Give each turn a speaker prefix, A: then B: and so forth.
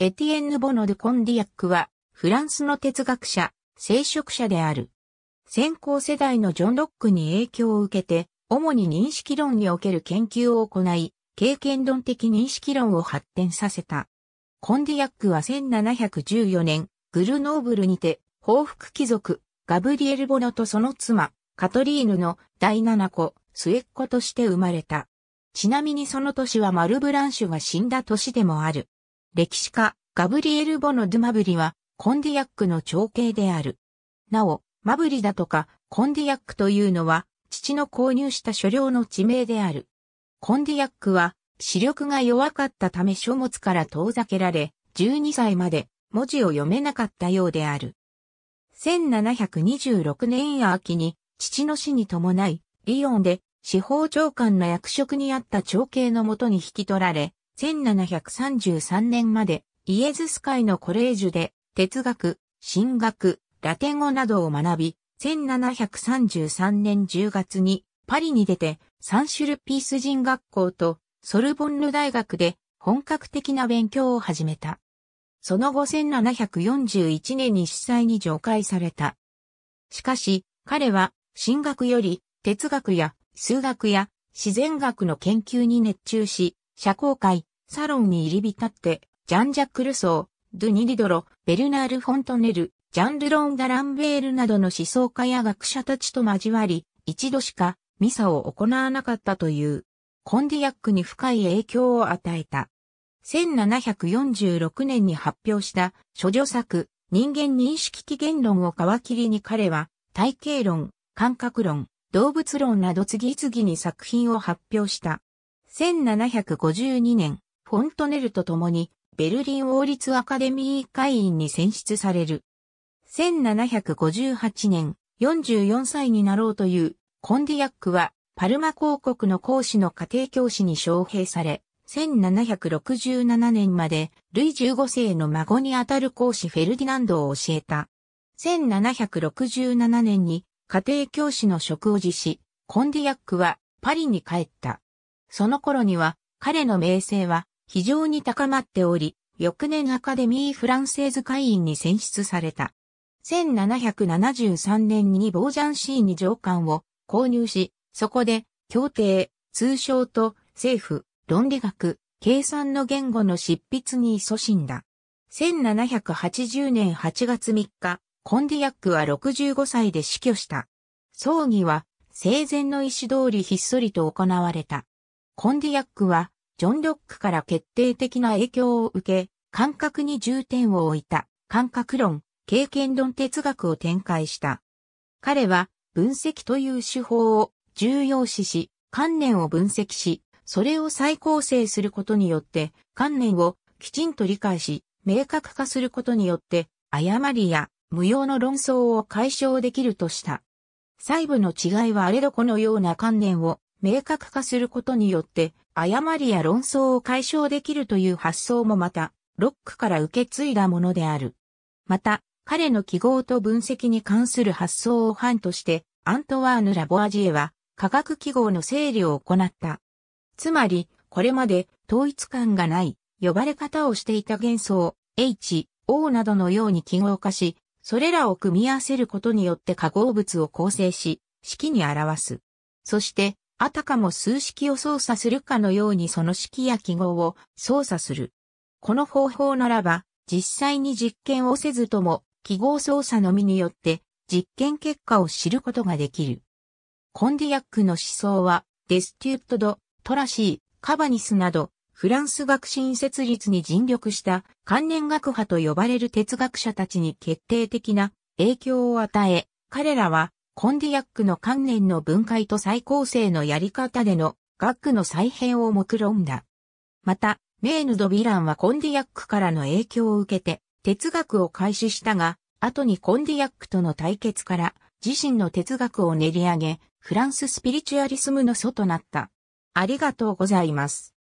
A: エティエンヌ・ボノ・ドコンディアックは、フランスの哲学者、聖職者である。先行世代のジョン・ロックに影響を受けて、主に認識論における研究を行い、経験論的認識論を発展させた。コンディアックは1714年、グルノーブルにて、報復貴族、ガブリエル・ボノとその妻、カトリーヌの第七子、末っ子として生まれた。ちなみにその年はマルブランシュが死んだ年でもある。歴史家、ガブリエル・ボノ・ドゥ・マブリは、コンディアックの長兄である。なお、マブリだとか、コンディアックというのは、父の購入した所領の地名である。コンディアックは、視力が弱かったため書物から遠ざけられ、12歳まで文字を読めなかったようである。1726年秋に父の死に伴い、リヨンで司法長官の役職にあった長兄のもとに引き取られ、1733年までイエズス会のコレージュで哲学、神学、ラテン語などを学び、1733年10月にパリに出てサンシュルピース人学校とソルボンヌ大学で本格的な勉強を始めた。その後1741年に司祭に上階された。しかし、彼は神学より哲学や数学や自然学の研究に熱中し、社交界、サロンに入り浸って、ジャンジャック・ルソー、ドゥニ・リドロ、ベルナール・フォントネル、ジャンル・ロン・ダ・ランベールなどの思想家や学者たちと交わり、一度しかミサを行わなかったという、コンディアックに深い影響を与えた。1746年に発表した諸女作、人間認識起源論を皮切りに彼は、体系論、感覚論、動物論など次々に作品を発表した。1752年、フォントネルと共に、ベルリン王立アカデミー会員に選出される。1758年、44歳になろうという、コンディアックは、パルマ公国の講師の家庭教師に招聘され、1767年まで、ルイ15世の孫にあたる講師フェルディナンドを教えた。1767年に、家庭教師の職を辞し、コンディアックはパリに帰った。その頃には、彼の名声は非常に高まっており、翌年アカデミー・フランセーズ会員に選出された。1773年にボージャンシーに上官を購入し、そこで、協定、通称と政府、論理学、計算の言語の執筆に勤しんだ。1780年8月3日、コンディアックは65歳で死去した。葬儀は生前の意思通りひっそりと行われた。コンディアックはジョン・ロックから決定的な影響を受け、感覚に重点を置いた感覚論、経験論哲学を展開した。彼は分析という手法を重要視し、観念を分析し、それを再構成することによって、観念をきちんと理解し、明確化することによって、誤りや無用の論争を解消できるとした。細部の違いはあれどこのような観念を明確化することによって、誤りや論争を解消できるという発想もまた、ロックから受け継いだものである。また、彼の記号と分析に関する発想を範として、アントワーヌ・ラボアジエは、科学記号の整理を行った。つまり、これまで統一感がない呼ばれ方をしていた元素を H、O などのように記号化し、それらを組み合わせることによって化合物を構成し、式に表す。そして、あたかも数式を操作するかのようにその式や記号を操作する。この方法ならば、実際に実験をせずとも、記号操作のみによって実験結果を知ることができる。コンディアックの思想は、デステュートド、トラシー、カバニスなど、フランス学新設立に尽力した関連学派と呼ばれる哲学者たちに決定的な影響を与え、彼らはコンディアックの観念の分解と再構成のやり方での学の再編を目論んだ。また、メーヌ・ド・ヴィランはコンディアックからの影響を受けて哲学を開始したが、後にコンディアックとの対決から自身の哲学を練り上げ、フランススピリチュアリスムの祖となった。ありがとうございます。